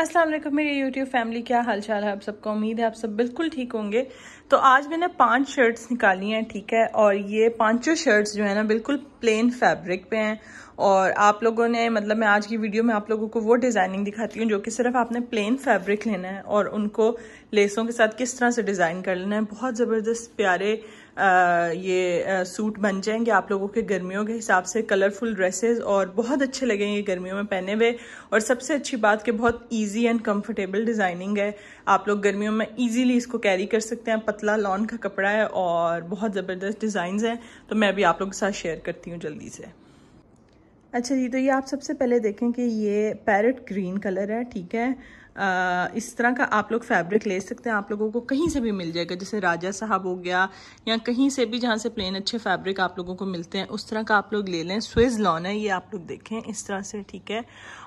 अस्सलाम वालेकुम मेरी यूट्यूब फैमिली क्या हाल चाल है आप सबका उम्मीद है आप सब बिल्कुल ठीक होंगे तो आज मैंने पांच शर्ट्स निकाली हैं ठीक है और ये पांचों शर्ट्स जो है ना बिल्कुल प्लेन फैब्रिक पे हैं और आप लोगों ने मतलब मैं आज की वीडियो में आप लोगों को वो डिज़ाइनिंग दिखाती हूँ जो कि सिर्फ आपने प्लेन फैब्रिक लेना है और उनको लेसों के साथ किस तरह से डिज़ाइन कर लेना है बहुत ज़बरदस्त प्यारे ये सूट बन जाएंगे आप लोगों के गर्मियों के हिसाब से कलरफुल ड्रेसेस और बहुत अच्छे लगेंगे गर्मियों में पहने हुए और सबसे अच्छी बात कि बहुत इजी एंड कंफर्टेबल डिज़ाइनिंग है आप लोग गर्मियों में इजीली इसको कैरी कर सकते हैं पतला लॉन का कपड़ा है और बहुत ज़बरदस्त डिज़ाइन हैं तो मैं अभी आप लोगों के साथ शेयर करती हूँ जल्दी से अच्छा जी तो ये आप सबसे पहले देखें कि ये पैरट ग्रीन कलर है ठीक है आ, इस तरह का आप लोग फैब्रिक ले सकते हैं आप लोगों को कहीं से भी मिल जाएगा जैसे राजा साहब हो गया या कहीं से भी जहाँ से प्लेन अच्छे फैब्रिक आप लोगों को मिलते हैं उस तरह का आप लोग ले लें स्विज लॉन है ये आप लोग देखें इस तरह से ठीक है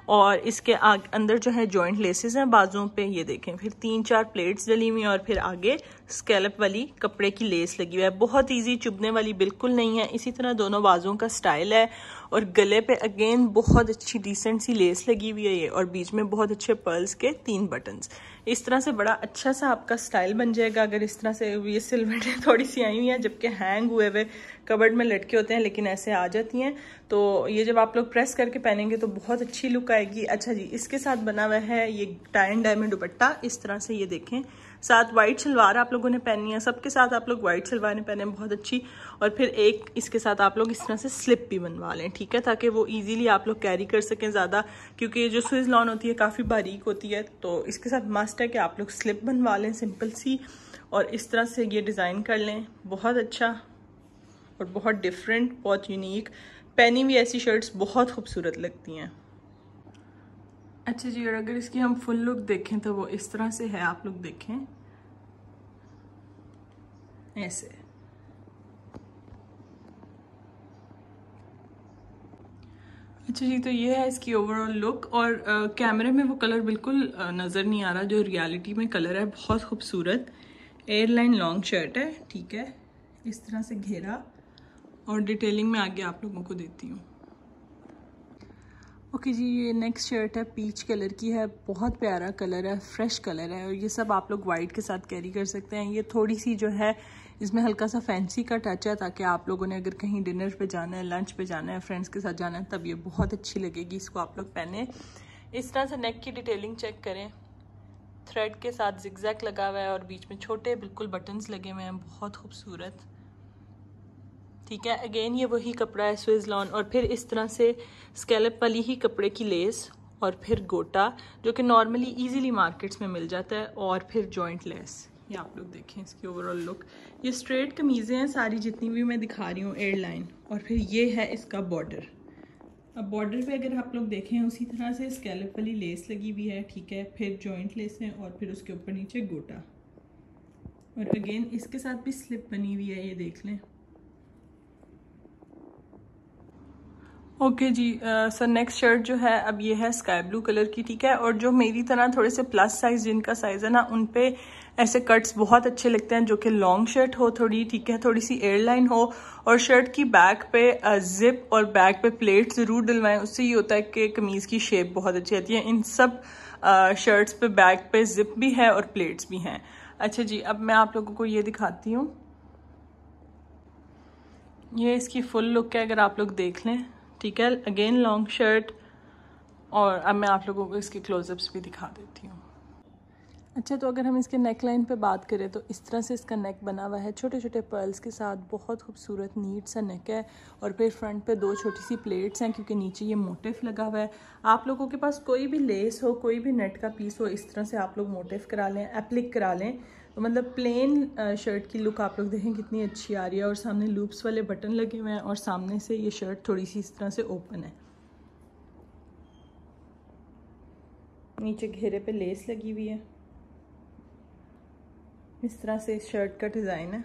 और इसके आग अंदर जो है जॉइंट लेसेस हैं बाजों पे ये देखें फिर तीन चार प्लेट्स डली हुई और फिर आगे स्केलप वाली कपड़े की लेस लगी हुई है बहुत इजी चुभने वाली बिल्कुल नहीं है इसी तरह दोनों बाजों का स्टाइल है और गले पे अगेन बहुत अच्छी डिसेंट सी लेस लगी हुई है ये और बीच में बहुत अच्छे पर्ल्स के तीन बटन्स इस तरह से बड़ा अच्छा सा आपका स्टाइल बन जाएगा अगर इस तरह से ये सिलवटें थोड़ी सी आई हुई हैं जबकि हैंग हुए हुए कबर्ड में लटके होते हैं लेकिन ऐसे आ जाती हैं तो ये जब आप लोग प्रेस करके पहनेंगे तो बहुत अच्छी लुक आएगी अच्छा जी इसके साथ बना हुआ है ये टाइन डायमंड दुपट्टा इस तरह से ये देखें साथ वाइट सलवार आप लोगों ने पहननी है सबके साथ आप लोग वाइट शलवार ने पहने बहुत अच्छी और फिर एक इसके साथ आप लोग इस तरह से स्लिप भी बनवा लें ठीक है ताकि वो ईजिली आप लोग कैरी कर सकें ज़्यादा क्योंकि जो स्विज लॉन होती है काफ़ी बारीक होती है तो इसके साथ मस्ट है कि आप लोग स्लिप बनवा लें सिंपल सी और इस तरह से ये डिज़ाइन कर लें बहुत अच्छा और बहुत डिफरेंट बहुत यूनिक पहनी हुई ऐसी शर्ट्स बहुत खूबसूरत लगती हैं अच्छा जी और अगर इसकी हम फुल लुक देखें तो वो इस तरह से है आप लोग देखें ऐसे अच्छा जी तो ये है इसकी ओवरऑल लुक और आ, कैमरे में वो कलर बिल्कुल नज़र नहीं आ रहा जो रियलिटी में कलर है बहुत खूबसूरत एयरलाइन लॉन्ग शर्ट है ठीक है इस तरह से घेरा और डिटेलिंग में आगे आप लोगों को देती हूँ ओके okay जी ये नेक्स्ट शर्ट है पीच कलर की है बहुत प्यारा कलर है फ्रेश कलर है और ये सब आप लोग वाइट के साथ कैरी कर सकते हैं ये थोड़ी सी जो है इसमें हल्का सा फैंसी का टच है ताकि आप लोगों ने अगर कहीं डिनर पे जाना है लंच पे जाना है फ्रेंड्स के साथ जाना है तब ये बहुत अच्छी लगेगी इसको आप लोग पहने इस तरह से नेक की डिटेलिंग चेक करें थ्रेड के साथ जिक्जैक लगा हुआ है और बीच में छोटे बिल्कुल बटन्स लगे हुए हैं बहुत खूबसूरत ठीक है अगेन ये वही कपड़ा है स्विजलॉन और फिर इस तरह से स्केलप वाली ही कपड़े की लेस और फिर गोटा जो कि नॉर्मली इजीली मार्केट्स में मिल जाता है और फिर जॉइंट लेस ये आप लोग देखें इसकी ओवरऑल लुक ये स्ट्रेट कमीज़ें हैं सारी जितनी भी मैं दिखा रही हूँ एयरलाइन और फिर ये है इसका बॉर्डर अब बॉर्डर पे अगर आप लोग देखें उसी तरह से स्केलप वाली लेस लगी हुई है ठीक है फिर जॉइंट लेस है और फिर उसके ऊपर नीचे गोटा और अगेन इसके साथ भी स्लिप बनी हुई है ये देख लें ओके okay जी सर नेक्स्ट शर्ट जो है अब ये है स्काई ब्लू कलर की ठीक है और जो मेरी तरह थोड़े से प्लस साइज जिनका साइज है ना उन पे ऐसे कट्स बहुत अच्छे लगते हैं जो कि लॉन्ग शर्ट हो थोड़ी ठीक है थोड़ी सी एयरलाइन हो और शर्ट की बैक पे जिप और बैक पे प्लेट ज़रूर डलवाएं उससे ये होता है कि कमीज़ की शेप बहुत अच्छी आती है इन सब शर्ट्स पे बैक पे जिप भी है और प्लेट्स भी हैं अच्छा जी अब मैं आप लोगों को ये दिखाती हूँ ये इसकी फुल लुक है अगर आप लोग देख लें ठीक है अगेन लॉन्ग शर्ट और अब मैं आप लोगों को इसके क्लोजअप्स भी दिखा देती हूँ अच्छा तो अगर हम इसके नेक लाइन पर बात करें तो इस तरह से इसका नेक बना हुआ है छोटे छोटे पर्ल्स के साथ बहुत खूबसूरत नीट सा नेक है और फिर फ्रंट पे दो छोटी सी प्लेट्स हैं क्योंकि नीचे ये मोटिफ लगा हुआ है आप लोगों के पास कोई भी लेस हो कोई भी नेट का पीस हो इस तरह से आप लोग मोटिफ करा लें एप्लिक करा लें तो मतलब प्लेन शर्ट की लुक आप लोग देखें कितनी अच्छी आ रही है और सामने लूप्स वाले बटन लगे हुए हैं और सामने से ये शर्ट थोड़ी सी इस तरह से ओपन है नीचे घेरे पे लेस लगी हुई है इस तरह से इस शर्ट का डिज़ाइन है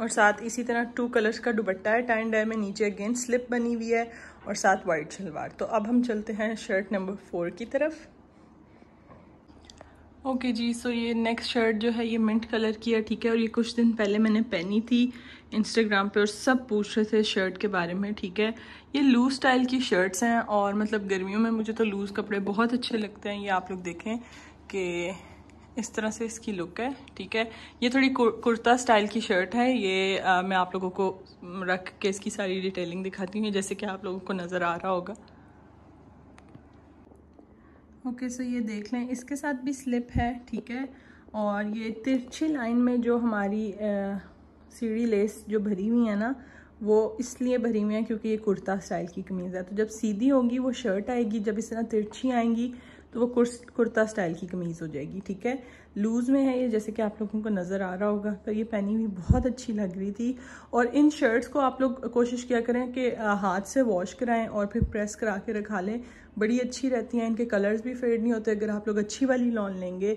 और साथ इसी तरह टू कलर्स का दुबट्टा है टाइन डाय में नीचे अगेन स्लिप बनी हुई है और साथ वाइट शलवार तो अब हम चलते हैं शर्ट नंबर फोर की तरफ ओके okay जी सो ये नेक्स्ट शर्ट जो है ये मिंट कलर की है ठीक है और ये कुछ दिन पहले मैंने पहनी थी इंस्टाग्राम पे और सब पूछ रहे थे शर्ट के बारे में ठीक है ये लूज स्टाइल की शर्ट्स हैं और मतलब गर्मियों में मुझे तो लूज़ कपड़े बहुत अच्छे लगते हैं ये आप लोग देखें कि इस तरह से इसकी लुक है ठीक है ये थोड़ी कुर्ता स्टाइल की शर्ट है ये आ, मैं आप लोगों को रख के इसकी सारी डिटेलिंग दिखाती हूँ जैसे कि आप लोगों को नज़र आ रहा होगा ओके सो ये देख लें इसके साथ भी स्लिप है ठीक है और ये तिरछी लाइन में जो हमारी सीढ़ी लेस जो भरी हुई है ना वो इसलिए भरी हुई है क्योंकि ये कुर्ता स्टाइल की कमीज़ है तो जब सीधी होगी वो शर्ट आएगी जब इस तरह तिरछी आएंगी तो वो कुर्ता स्टाइल की कमीज़ हो जाएगी ठीक है लूज़ में है ये जैसे कि आप लोगों को नज़र आ रहा होगा पर तो ये पहनी हुई बहुत अच्छी लग रही थी और इन शर्ट्स को आप लोग कोशिश किया करें कि हाथ से वॉश कराएं और फिर प्रेस करा के रखा लें बड़ी अच्छी रहती हैं इनके कलर्स भी फेड नहीं होते अगर आप लोग अच्छी वाली लॉन लेंगे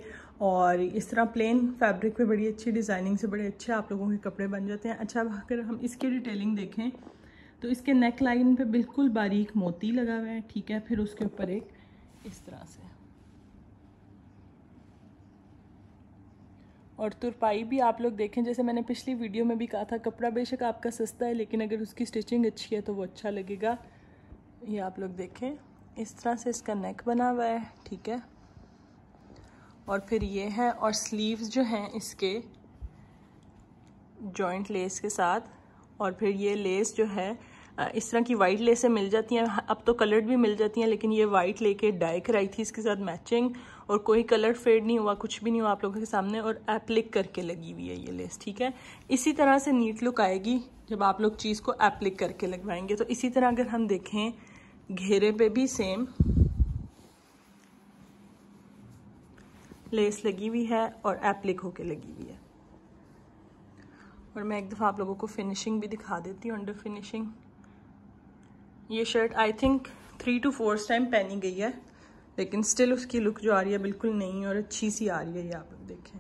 और इस तरह प्लेन फैब्रिक पे बड़ी अच्छी डिज़ाइनिंग से बड़े अच्छे आप लोगों के कपड़े बन जाते हैं अच्छा अगर हम इसकी डिटेलिंग देखें तो इसके नेक लाइन पर बिल्कुल बारीक मोती लगा हुआ है ठीक है फिर उसके ऊपर एक इस तरह से और तुरपाई भी आप लोग देखें जैसे मैंने पिछली वीडियो में भी कहा था कपड़ा बेशक आपका सस्ता है लेकिन अगर उसकी स्टिचिंग अच्छी है तो वो अच्छा लगेगा ये आप लोग देखें इस तरह से इसका नेक बना हुआ है ठीक है और फिर ये है और स्लीव्स जो हैं इसके जॉइंट लेस के साथ और फिर ये लेस जो है इस तरह की वाइट लेसें मिल जाती हैं अब तो कलर्ड भी मिल जाती हैं लेकिन ये वाइट लेके डाई कराई थी इसके साथ मैचिंग और कोई कलर फेड नहीं हुआ कुछ भी नहीं हुआ आप लोगों के सामने और एप्लिक करके लगी हुई है ये लेस ठीक है इसी तरह से नीट लुक आएगी जब आप लोग चीज़ को एप्लिक करके लगवाएंगे तो इसी तरह अगर हम देखें घेरे पे भी सेम लेस लगी हुई है और एप्लिक होके लगी हुई है और मैं एक दफ़ा आप लोगों को फिनिशिंग भी दिखा देती हूँ अंडर फिनिशिंग ये shirt I think three two four time पहनी गई है लेकिन स्टिल उसकी लुक जो आ रही है बिल्कुल नहीं और अच्छी सी आ रही है ये आप लोग देखें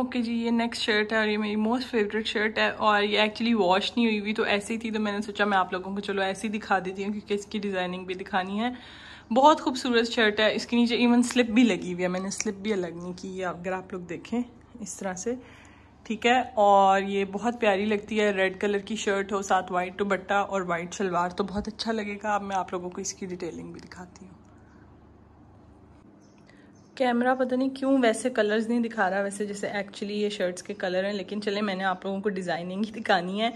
ओके okay जी ये नेक्स्ट शर्ट है और ये मेरी मोस्ट फेवरेट शर्ट है और ये एक्चुअली वॉश नहीं हुई हुई तो ऐसी ही थी तो मैंने सोचा मैं आप लोगों को चलो ऐसी दिखा देती हूँ क्योंकि इसकी डिज़ाइनिंग भी दिखानी है बहुत खूबसूरत शर्ट है इसके नीचे इवन स्लिप भी लगी हुई है मैंने स्लिप भी अलग नहीं की है अगर आप लोग देखें इस तरह से ठीक है और ये बहुत प्यारी लगती है रेड कलर की शर्ट हो साथ वाइट दुपट्टा और वाइट शलवार तो बहुत अच्छा लगेगा अब मैं आप लोगों को इसकी डिटेलिंग भी दिखाती हूँ कैमरा पता नहीं क्यों वैसे कलर्स नहीं दिखा रहा वैसे जैसे एक्चुअली ये शर्ट्स के कलर हैं लेकिन चले मैंने आप लोगों को डिज़ाइनिंग ही दिखानी है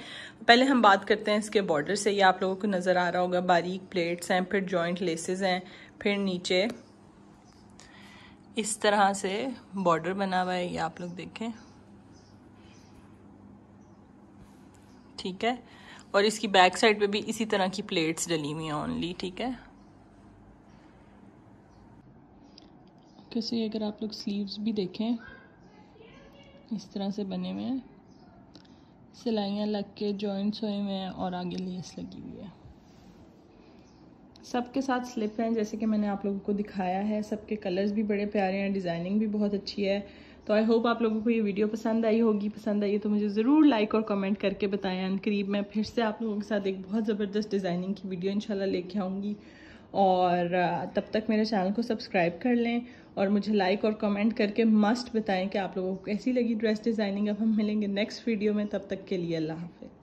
पहले हम बात करते हैं इसके बॉर्डर से ये आप लोगों को नज़र आ रहा होगा बारीक प्लेट्स हैं फिर जॉइंट लेसेस हैं फिर नीचे इस तरह से बॉर्डर बना हुआ है ये आप लोग देखें ठीक है और इसकी बैक साइड पे भी इसी तरह की प्लेट्स डली हुई हैं ओनली ठीक है किसी अगर आप लोग स्लीव्स भी देखें इस तरह से बने हुए हैं सिलाइयाँ लग के जॉइंट्स हुए हुए हैं और आगे लेस लगी हुई है सबके साथ स्लिप हैं जैसे कि मैंने आप लोगों को दिखाया है सबके कलर्स भी बड़े प्यारे हैं डिज़ाइनिंग भी बहुत अच्छी है तो आई होप आप लोगों को ये वीडियो पसंद आई होगी पसंद आई तो मुझे ज़रूर लाइक और कमेंट करके बताएं एंड करीब मैं फिर से आप लोगों के साथ एक बहुत ज़बरदस्त डिज़ाइनिंग की वीडियो इंशाल्लाह लेके आऊँगी और तब तक मेरे चैनल को सब्सक्राइब कर लें और मुझे लाइक और कमेंट करके मस्ट बताएं कि आप लोगों को कैसी लगी ड्रेस डिज़ाइनिंग अब हम मिलेंगे नेक्स्ट वीडियो में तब तक के लिए अल्लाह हाफिज़